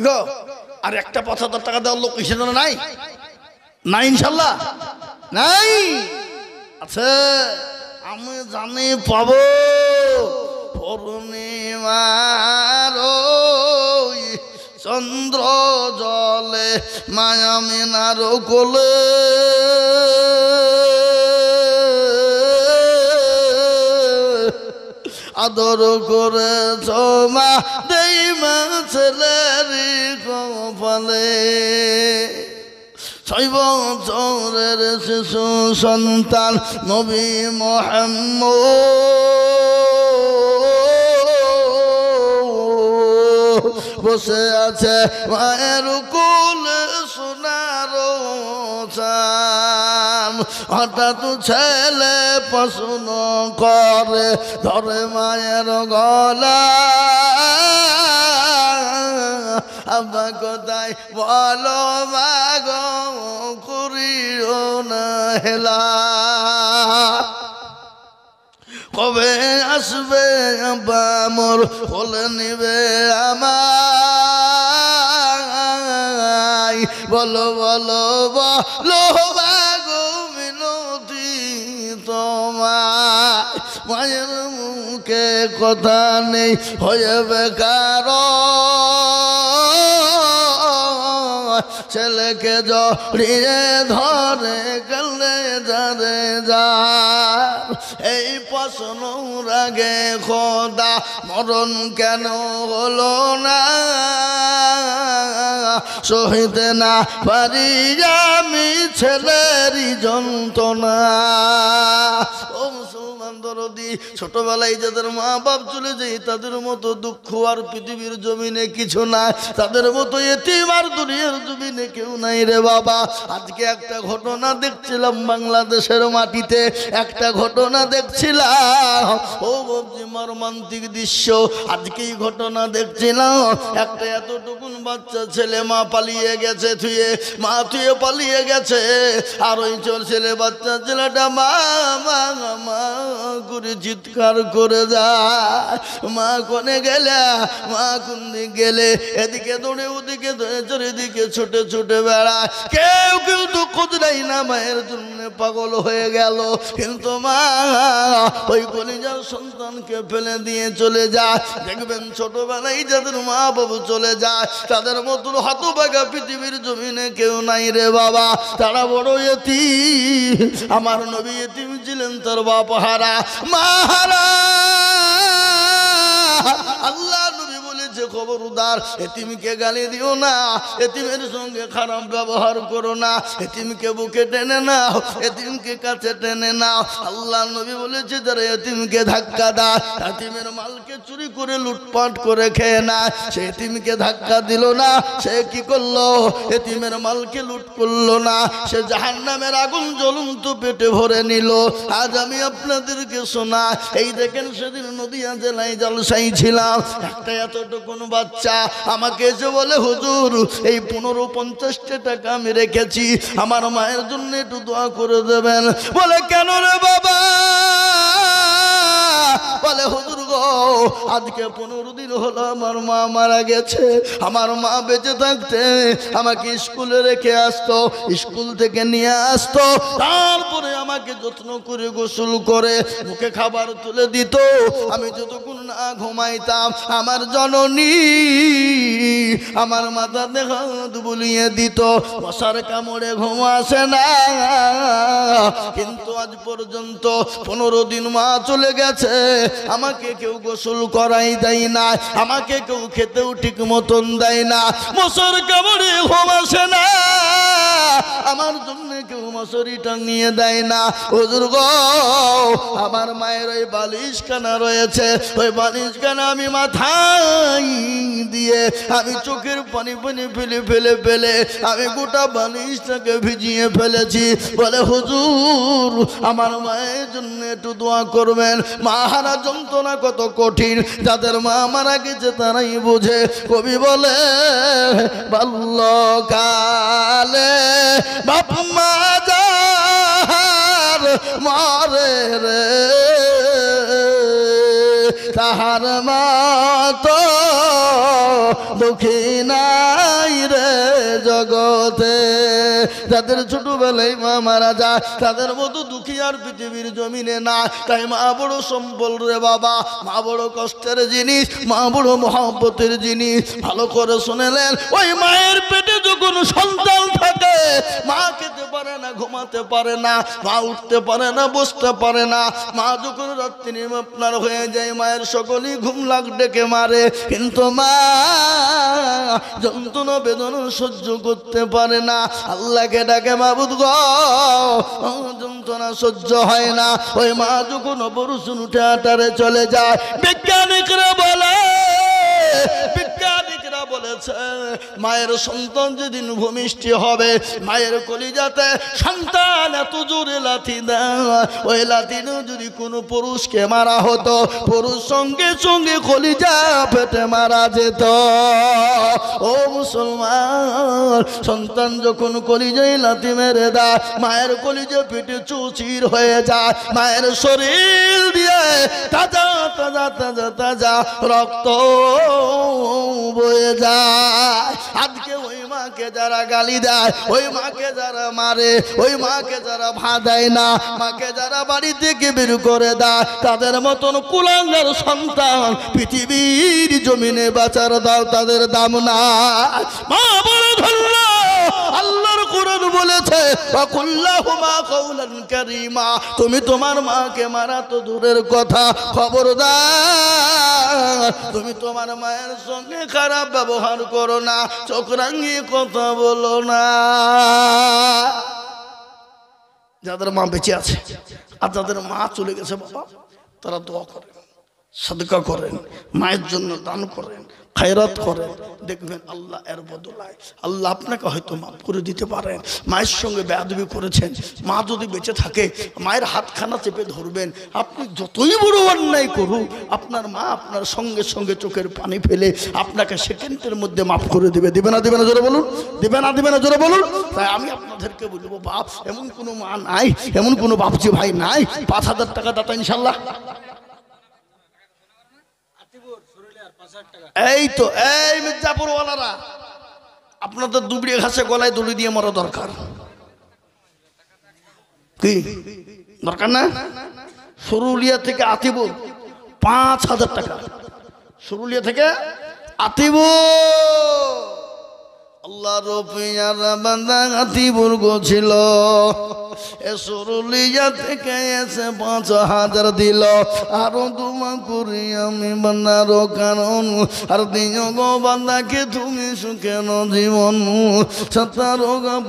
Speaker 1: গো আর একটা পঁচাত্তর টাকা দেওয়ার লোক কিসের নাই নাই ইনশাল্লাহ নাই আছে আচ্ছা, আমি জানি পাব পূর্ণিমার চন্দ্র জলে মায়ামিনার কোলে আদর করে জমা দেই মা ছেলেরি কপালে শৈব চৌরের শিশু সন্তান নবী মোহাম্মদ বসে আছে মায়ের কুল সোনার হঠাৎ ছেলে পশুন করে ধরে মায়ের গলা আব্বা কোথায় বলো মাগো করিও না হেলা কবে আসবে বামর হলে নিবে আমার বলো বলো বলো তোমার মায়ের মুখে কথা নেই হয়ে বেকার ছেলেকে জড়িয়ে ধরে গেলে যারে যার এই প্রশ্ন রাগে খোদা মরণ কেন হলো না সহিত না পারি আমি ছেলেরই যন্ত্রণা ও মুসলমান দরদি ছোটবেলায় যাদের মা বাপ চলে যাই তাদের মতো দুঃখ আর পৃথিবীর জমিনে কিছু না তাদের মতো এতিম আর দুনিয়ার জমিনে কেউ নাই রে বাবা আজকে একটা ঘটনা দেখছিলাম বাংলাদেশের মাটিতে একটা ঘটনা দেখছিলাম ও মান্তিক দৃশ্য আজকে এই ঘটনা দেখছিলাম একটা এতটুকুন বাচ্চা ছেলে মা পালিয়ে গেছে থুয়ে মা থুয়ে পালিয়ে গেছে আর ওই চল ছেলে বাচ্চা ছেলেটা মা মা মা করে চিৎকার করে যা মা কোনে গেলে মা কোন দিক গেলে এদিকে দৌড়ে ওদিকে দৌড়ে চোর এদিকে ছুটে ছুটে বেড়ায় কেউ কিন্তু কুদরাই না মায়ের জন্য পাগল হয়ে গেল কিন্তু মা ওই কলিজার সন্তানকে ফেলে দিয়ে চলে যায় দেখবেন ছোটবেলায় যাদের মা বাবু চলে যায় তাদের মতন হাত বাগা পৃথিবীর জমিনে কেউ নাই রে বাবা তারা বড় এতি আমার নবী এতিম ছিলেন তোর বাপ হারা মা হারা আল্লাহ খবর উদার এতিমকে গালি দিও না এতিমের সঙ্গে খারাপ ব্যবহার করো না এতিমকে বুকে টেনে না এতিমকে কাছে টেনে না আল্লাহ নবী বলেছে যারা এতিমকে ধাক্কা দা এতিমের মালকে চুরি করে লুটপাট করে খেয়ে না সে এতিমকে ধাক্কা দিল না সে কি করলো এতিমের মালকে লুট করলো না সে জাহান নামের আগুন জ্বলন্ত পেটে ভরে নিল আজ আমি আপনাদেরকে শোনা এই দেখেন সেদিন নদিয়া জেলায় জলসাই ছিলাম একটা এতটুকু কোনো বাচ্চা আমাকে যে বলে হুজুর এই পনেরো পঞ্চাশটা টাকা আমি রেখেছি আমার মায়ের জন্য একটু দোয়া করে দেবেন বলে কেন রে বাবা বলে হুজুর গো আজকে পনেরো দিন হলো আমার মা মারা গেছে আমার মা বেঁচে থাকতে আমাকে স্কুলে রেখে আসতো স্কুল থেকে নিয়ে আসতো তারপরে আমাকে যত্ন করে গোসল করে মুখে খাবার তুলে দিত আমি যতক্ষণ না ঘুমাইতাম আমার জননী আমার মাথা হাত বুলিয়ে দিত মশার কামড়ে ঘুম আসে না কিন্তু আজ পর্যন্ত পনেরো দিন মা চলে গেছে আমাকে কেউ গোসল করাই দেয় না আমাকে কেউ খেতেও ঠিক মতন দেয় না মশোর কামড়ে হোম না আমার জন্য কেউ মশুরি টাঙিয়ে দেয় না হুজুর গো আমার মায়ের ওই বালিশ কানা রয়েছে ওই বালিশ কানা আমি মাথায় দিয়ে আমি চোখের পানি পানি ফেলে ফেলে ফেলে আমি গোটা বালিশটাকে ভিজিয়ে ফেলেছি বলে হুজুর আমার মায়ের জন্য একটু দোয়া করবেন মা হারা যন্ত্রণা কত কঠিন যাদের মা মারা গেছে তারাই বুঝে কবি বলে কালে বাপ মা যার মারে রে তাহার মা তো দুঃখী নাই রে জগতে তাদের ছোটবেলায় মা মারা যায় তাদের মতো দুঃখী আর পৃথিবীর জমিনে না তাই মা বড় সম্বল রে বাবা মা বড় কষ্টের জিনিস মা বড় মহাব্বতের জিনিস ভালো করে শুনেলেন ওই মায়ের পেটে যখন সন্তান থাকে মা খেতে পারে না ঘুমাতে পারে না মা উঠতে পারে না বসতে পারে না মা যখন রাত্রি আপনার হয়ে যায় মায়ের সকলই ঘুম লাগ ডেকে মারে কিন্তু মা যন্ত্রণা বেদনা সহ্য সহ্য করতে পারে না আল্লাহকে ডাকে মাবুদ গন্ত্রণা সহ্য হয় না ওই মা যখন অপরসুন উঠে আটারে চলে যায় বিজ্ঞানিকরা মায়ের সন্তান যেদিন ভূমিষ্ঠি হবে মায়ের কলিজাতে সন্তান এত জোরে লাথি দেয় ওই লাথিনে যদি কোনো পুরুষকে মারা হতো পুরুষ সঙ্গে সঙ্গে কলিজা ফেটে মারা যেত ও মুসলমান সন্তান যখন কলিজাই লাথি মেরে দেয় মায়ের কলিজে পেটে চুচির হয়ে যায় মায়ের শরীর দিয়ে তাজা তাজা তাজা তাজা রক্ত বয়ে যায় আজকে ওই মাকে যারা গালি দেয় ওই মাকে যারা মারে ওই মাকে যারা ভাদাই না মাকে যারা বাড়ি থেকে বের করে দেয় তাদের মতন কুলাঙ্গার সন্তান পৃথিবীর জমিনে বাঁচার দাও তাদের দাম না মা বলে ধরলা আল্লাহর কোরআন বলেছে ওয়াকুল্লাহুমা কওলান কারীমা তুমি তোমার মাকে মারা তো দূরের কথা খবরদার তুমি তোমার মায়ের সঙ্গে খারাপ ব্যবহার করো না চোখরাঙ্গি কথা বলো না যাদের মা বেঁচে আছে আর যাদের মা চলে গেছে বাবা তারা দোয়া করেন সদকা করেন মায়ের জন্য দান করেন খায়রাত করে দেখবেন আল্লাহ এর বদলায় আল্লাহ আপনাকে হয়তো মাফ করে দিতে পারেন মায়ের সঙ্গে বেয়াদবি করেছেন মা যদি বেঁচে থাকে মায়ের হাতখানা চেপে ধরবেন আপনি যতই বড় অন্যায় করুন আপনার মা আপনার সঙ্গে সঙ্গে চোখের পানি ফেলে আপনাকে সেকেন্ডের মধ্যে মাফ করে দেবে দেবে না দেবে না জোরে বলুন দেবে না দেবে না জোরে বলুন তাই আমি আপনাদেরকে বলবো বাপ এমন কোনো মা নাই এমন কোনো বাপজি ভাই নাই পাঁচ হাজার টাকা দাতা ইনশাল্লাহ এই তো এই মির্জাপুরওয়ালারা আপনাদের দুবড়ে ঘাসে গলায় দড়ি দিয়ে মরা দরকার কি দরকার না সরুলিয়া থেকে আতিবুল পাঁচ হাজার টাকা সরুলিয়া থেকে আতিবুল আল্লাহ রফিয়ার বান্দা গাতিপুর ছিল এ সুরুলিয়া থেকে এসে পাঁচ হাজার দিল আরো তোমা করি আমি বান্দারো কারণ আর দিন গো বান্দাকে তুমি সুখেন জীবন সত্তার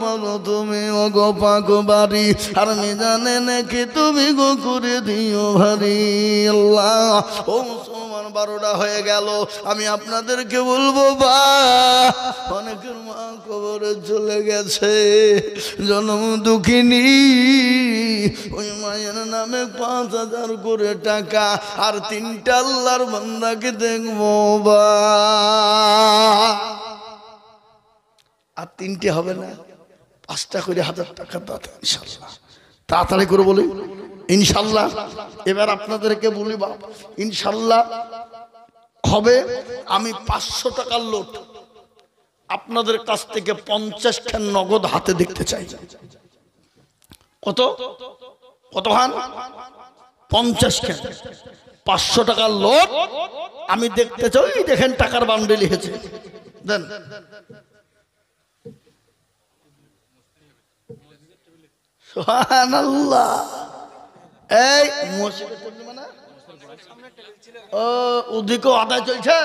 Speaker 1: পালো তুমি ও গো পাক বাড়ি আর মিজানে নাকি তুমি গো করে দিও ভারি আল্লাহ ও মুসলমান বারোটা হয়ে গেল আমি আপনাদেরকে বলবো বা অনেকের মা কবরে চলে গেছে জনম দুঃখিনী ওই মায়ের নামে পাঁচ হাজার করে টাকা আর তিনটা আল্লাহর বান্দাকে দেখবো বা আর তিনটে হবে না পাঁচটা করে হাজার টাকা দাঁত ইনশাল্লাহ তাড়াতাড়ি করে বলি ইনশাল্লাহ এবার আপনাদেরকে বলি বাপ ইনশাল্লাহ হবে আমি পাঁচশো টাকার লোট আপনাদের কাছ থেকে পঞ্চাশ খান নগদ হাতে দেখতে চাই কত কত খান পঞ্চাশ খান পাঁচশো টাকার লোট আমি দেখতে চাই দেখেন টাকার বান্ডে লিখেছে দেন এই ও আদায় চলছে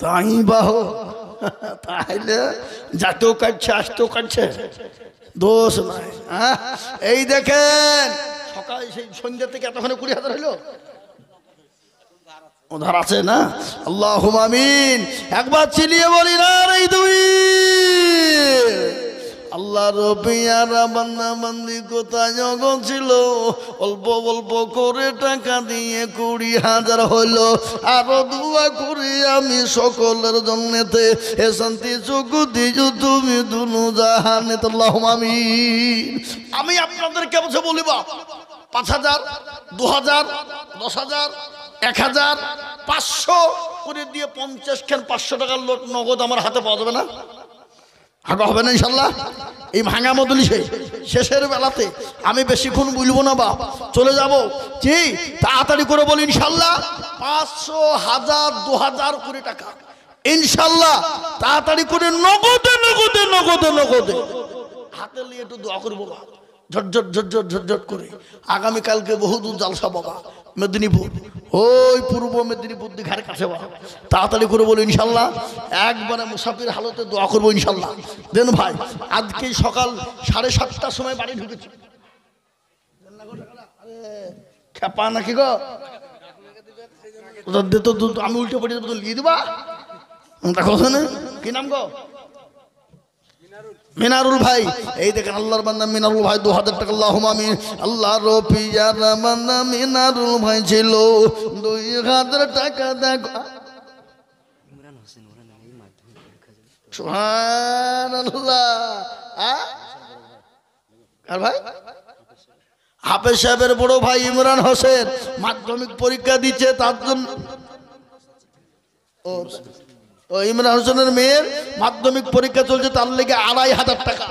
Speaker 1: তাই বাহ তাহলে জাতেও কাটছে আসতেও কাটছে দোষ নাই হ্যাঁ এই দেখেন সকাল সেই সন্ধ্যা থেকে এতক্ষণে কুড়ি হাজার হলো ওধার আছে না আল্লাহ আমিন একবার চিলিয়ে বলি না এই দুই আল্লাহ রবিয়ার বান্দাবান্দি কোথায় ছিল অল্প অল্প করে টাকা দিয়ে কুড়ি হাজার হইল আরো দুয়া করি আমি সকলের জন্যেতে হে শান্তি চোখু দিজু তুমি দুনু জাহানে তোল্লাহ আমি আমি আপনাদেরকে বলছে বলিব পাঁচ হাজার দু হাজার দশ হাজার এক হাজার পাঁচশো করে দিয়ে পঞ্চাশ খান পাঁচশো টাকার লোট নগদ আমার হাতে পাওয়া যাবে না হাগা হবে না ইনশাল্লাহ এই ভাঙা মদলিসে শেষের বেলাতে আমি বেশিক্ষণ বুঝবো না বা চলে যাব কি তাড়াতাড়ি করে বলি ইনশাল্লাহ পাঁচশো হাজার দু হাজার কোটি টাকা ইনশাল্লাহ তাড়াতাড়ি করে নগদে নগদে নগদে নগদে হাতে নিয়ে একটু দোয়া করবো বা ঝটঝট ঝটঝট ঝটঝট করে আগামীকালকে বহুদূর জালসা বাবা মেদিনীপুর ওই পূর্ব মেদিনীপুর দিঘার কাছে তাড়াতাড়ি করে বলো ইনশাল্লাহ একবারে মুসাফির হালতে দোয়া করবো ইনশাল্লাহ দেন ভাই আজকে সকাল সাড়ে সাতটার সময় বাড়ি ঢুকেছি খেপা নাকি গো তো আমি উল্টে পড়ে দিয়ে দিবা কথা না কি নাম গো মিনারুল ভাই এই দেখেন আল্লাহর বান্দা মিনারুল ভাই দু হাজার টাকা আল্লাহ আমিন আল্লাহ রফিয়ার বান্দা মিনারুল ভাই ছিল দুই হাজার টাকা দেখো আর ভাই হাফেজ সাহেবের বড় ভাই ইমরান হোসেন মাধ্যমিক পরীক্ষা দিচ্ছে তার জন্য ও ইমরান হোসেনের মেয়ের মাধ্যমিক পরীক্ষা চলছে তার লেগে আড়াই হাজার টাকা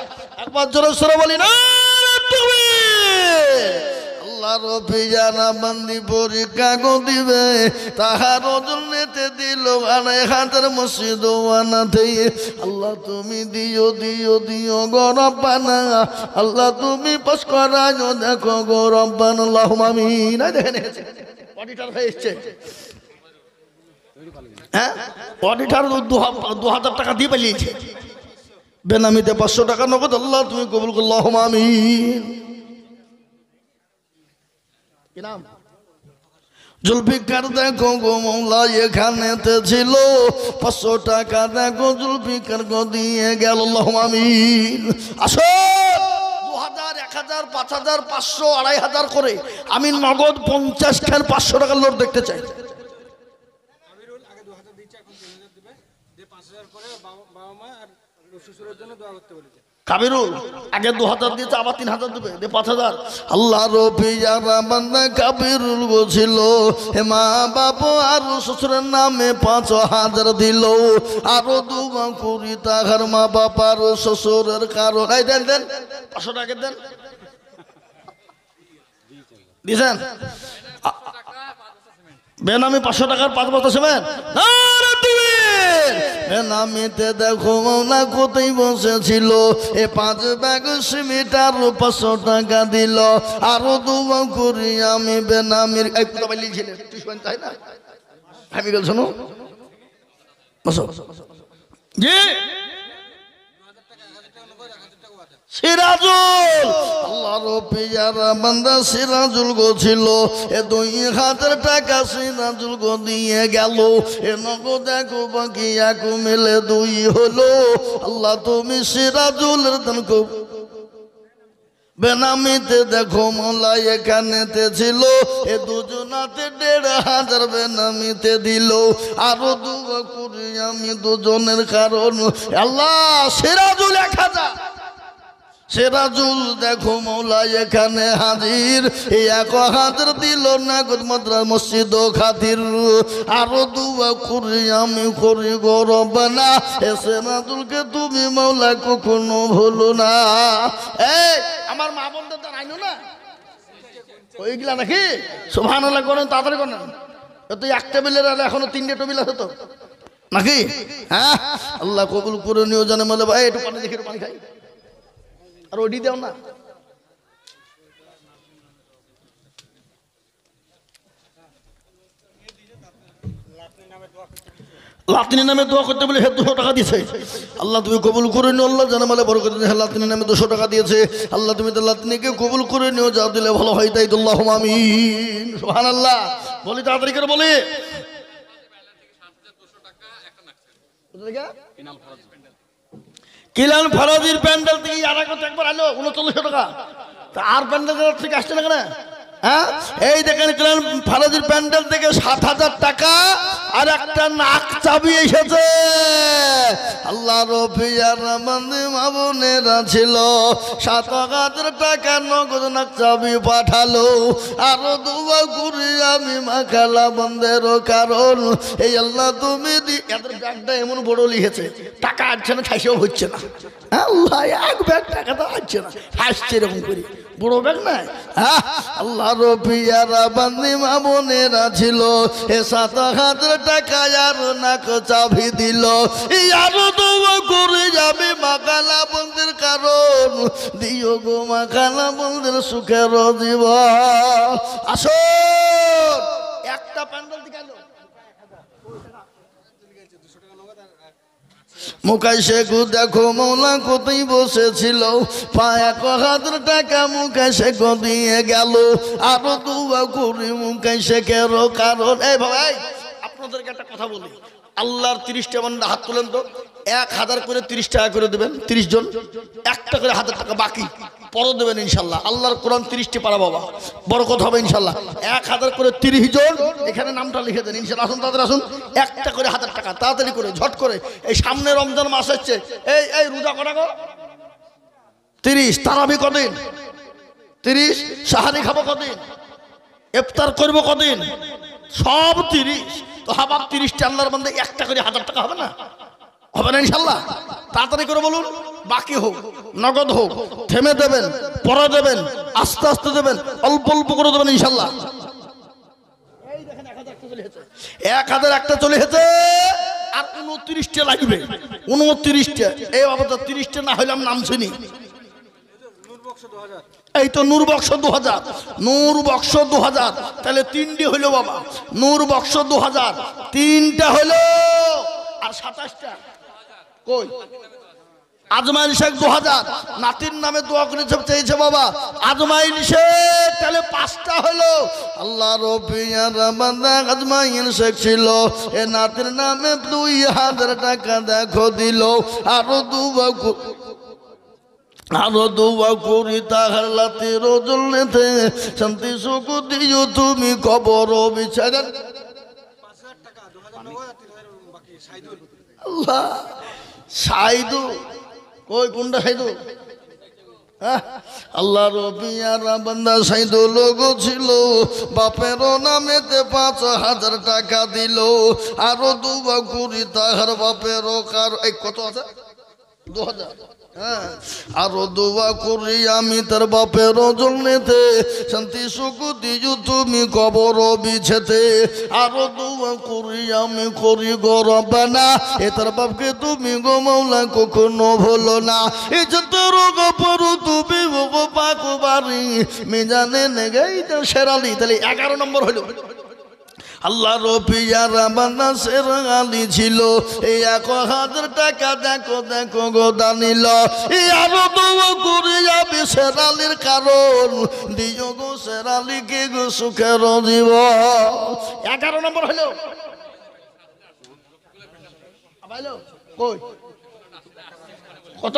Speaker 1: একবার জোরে সরে বলি না আল্লাহর পরীক্ষা দিবে মসজিদ আল্লাহ তুমি দিও দিও দিও গরব্বানা আল্লাহ তুমি দেখো গরব্বান হ্যাঁ অডিটার দু হাজার টাকা দিয়ে পালিয়েছে বেনামিতে পাঁচশো টাকা নগদ আল্লাহ তুমি কবুল করল্লাহ আমি জুলফিকার দেখো গো মৌলা এখানেতে ছিল পাঁচশো টাকা দেখো জুলফিকার গো দিয়ে গেল আমিন আসো দু হাজার এক হাজার পাঁচ হাজার পাঁচশো আড়াই হাজার করে আমি নগদ পঞ্চাশ খান পাঁচশো টাকার লোট দেখতে চাই কাবিরুল আগে দু হাজার তিন হাজার দেবে পাঁচ হাজার আল্লাহ হে মা শ্বশুরের নামে পাঁচ হাজার কারো দেন দেন পাঁচশো টাকা দেন বেনামি পাঁচশো টাকার পাঁচ বছর সেবেন নামিতে দেখো না কোথায় বসেছিল এ পাঁচ ব্যাগ সিমিটার পাঁচশো টাকা দিল আরো দু করি আমি বেনামির এক কথা লিখছিলেন আমি বলছো সিরাজুল আল্লাহ রফিয়ার বান্দা সিরাজুল গো ছিল এ দুই হাজার টাকা সিরাজুল গো দিয়ে গেল এ নগদ দেখো বাকি এক মিলে দুই হলো আল্লাহ তুমি সিরাজুল দান বেনামিতে দেখো মোলা এখানেতে ছিল এ দুজনাতে দেড় হাজার বেনামিতে দিল আরো দু কুড়ি আমি দুজনের কারণ আল্লাহ সিরাজুল এক হাজার সেরাজুল দেখো মৌলা এখানে হাজির এক হাজার দিল না মাদ্রা মসজিদ ও খাতির আরো দুয়া করি আমি করি গরব না এ সেরাজুলকে তুমি মৌলা কখনো ভুলো না এই আমার মা বোনদের তার আইনো না ওইগুলা নাকি সোভান করেন তাড়াতাড়ি করেন এত এক টেবিলের আর এখনো তিনটে টেবিল আছে তো নাকি হ্যাঁ আল্লাহ কবুল করে নিও জানে মলে ভাই একটু পানি দেখে পানি খাই আর ওডি দেও না লাতিনের নামে দোয়া করতে বলে হে দুশো টাকা দিয়েছে আল্লাহ তুমি কবুল করে নিও আল্লাহ জানা মালে বড় করে হ্যাঁ লাতিনের নামে দুশো টাকা দিয়েছে আল্লাহ তুমি তো লাতিনিকে কবুল করে নিও যা দিলে ভালো হয় তাই দুল্লাহ আমি হান আল্লাহ বলি তাড়াতাড়ি করে বলি কিলান ফরাজির প্যান্ডেল থেকে আর একবার আলো উনচল্লিশশো টাকা তা আর প্যান্ডেল থেকে আসছে না কেন হ্যাঁ এই দেখেন কিলান ফারাজির প্যান্ডেল থেকে সাত হাজার টাকা আর একটা নাক চাবি এসেছে আল্লাহ রফিয়ার ছিল সাত হাজার টাকা নগদ নাক চাবি পাঠালো আরো দুবার ঘুরে আমি মাখালা বন্ধেরও কারণ এই আল্লাহ তুমি এদের ব্যাগটা এমন বড় লিখেছে টাকা আসছে না ঠাইসেও হচ্ছে না হ্যাঁ, আল্লাহ এক ব্যাগ টাকা তো আসছে না হাসছে এরকম করে বড় নাই আল্লাহ বোনেরা ছিল এ সাত টাকা আর নাক চাবি দিল করে যাবে মাকালা বন্ধের কারণ দিও গো মাকালা বন্ধের সুখের জীব আস একটা প্যান্ডেল দিকে মুখাই শেখু দেখো মৌলা কতই বসেছিল পায়া ক হাজার টাকা মুখাই শেখু দিয়ে গেল আরো দুবা করি মুখাই শেখের কারণ এই ভাই আপনাদেরকে একটা কথা বলি আল্লাহর তিরিশটা মানে হাত তুলেন তো এক হাজার করে তিরিশ টাকা করে দেবেন তিরিশ জন একটা করে হাজার টাকা বাকি পর দেবেন ইনশাল্লাহ আল্লাহর কোরআন তিরিশটি পারা বাবা বরকত হবে ইনশাল্লাহ এক হাজার করে তিরিশ জন এখানে নামটা লিখে দেন ইনশাল্লাহ আসুন তাদের আসুন একটা করে হাজার টাকা তাড়াতাড়ি করে ঝট করে এই সামনে রমজান মাস হচ্ছে এই এই রোজা করা গো তিরিশ তারাবি কদিন তিরিশ সাহারি খাবো কদিন ইফতার করবো কদিন সব তিরিশ তো হাবার তিরিশটি আল্লাহর মধ্যে একটা করে হাজার টাকা হবে না হবে না ইনশাল্লাহ তাড়াতাড়ি করে বলুন বাকি হোক নগদ হোক থেমে দেবেন পরে দেবেন আস্তে আস্তে দেবেন অল্প অল্প করে দেবেন ইনশাল্লাহ এক হাজার একটা চলে হেছে আর উনত্রিশটা লাগবে উনত্রিশটা এই বাবা তো তিরিশটা না হইলাম নাম শুনি এই তো নূর বক্স দু হাজার নূর বক্স দু হাজার তাহলে তিনটি হইলো বাবা নূর বক্স দু হাজার তিনটা হইলো আর সাতাশটা কই আজমাইল শেখ দু হাজার নাতির নামে দোয়া করে চেয়েছে বাবা আজমাইল শেখ তাহলে পাঁচটা হলো আল্লাহ আজমাইল শেখ ছিল এ নাতির নামে দুই হাজার টাকা দেখো দিল আরো দু আরো দুবা করি তাহার লাতে রোজল নেতে শান্তি সুখ দিও তুমি কবর বিচার আল্লাহ সাইদু কই কোনটা সাইদু হ্যাঁ? আল্লাহ রবিয়ারা বান্দা সাইদু লোক ছিল বাপের নামেতে পাঁচ হাজার টাকা দিল আরো দুবা কুড়ি তাহার বাপের কার এই কত আছে দু হাজার আরো দোয়া করি আমি তার বাপের জন্যেতে শান্তি সুখ দিজু তুমি কবর বিছেতে আরো দোয়া করি আমি করি গরবে এ তার বাপকে তুমি গো কখনো ভুলো না এ তোর গপরু তুমি পাকু বাড়ি মেজানে নেগাই সেরালি তাহলে এগারো নম্বর হলো আল্লাহ রফিয়ার নাসের আলী ছিল এই এক হাজার টাকা দেখো দেখো গোদা নিল এই আরো তবু করে যাবে সেরালির কারণ দিও গো সেরালিকে গো সুখের জীব এগারো নম্বর হলো কত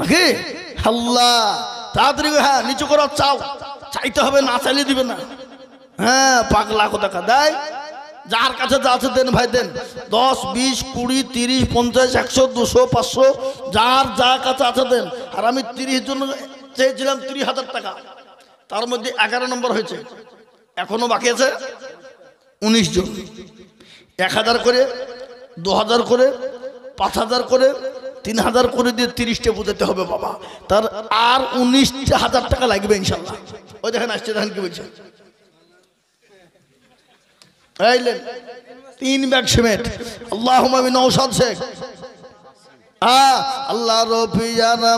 Speaker 1: নাকি আল্লাহ তাড়াতাড়ি হ্যাঁ নিচু করো চাও চাইতে হবে না চাইলে দিবে না হ্যাঁ পাগলা টাকা দেয় যার কাছে যা আছে দেন ভাই দেন দশ বিশ কুড়ি তিরিশ পঞ্চাশ একশো দুশো পাঁচশো যার যা কাছে আছে দেন আর আমি তিরিশ জন চেয়েছিলাম তিরিশ হাজার টাকা তার মধ্যে এগারো নম্বর হয়েছে এখনও বাকি আছে উনিশ জন এক হাজার করে দু হাজার করে পাঁচ হাজার করে তিন হাজার করে দিয়ে তিরিশটা বোঝাতে হবে বাবা তার আর উনিশটা হাজার টাকা লাগবে ইনশাল্লাহ ওই দেখেন আসছে দেখেন কি বলছে এইলেন তিন ব্যাগ সিমেন্ট আল্লাহ নৌসাদ শেখ আল্লাহ রফিয়ানা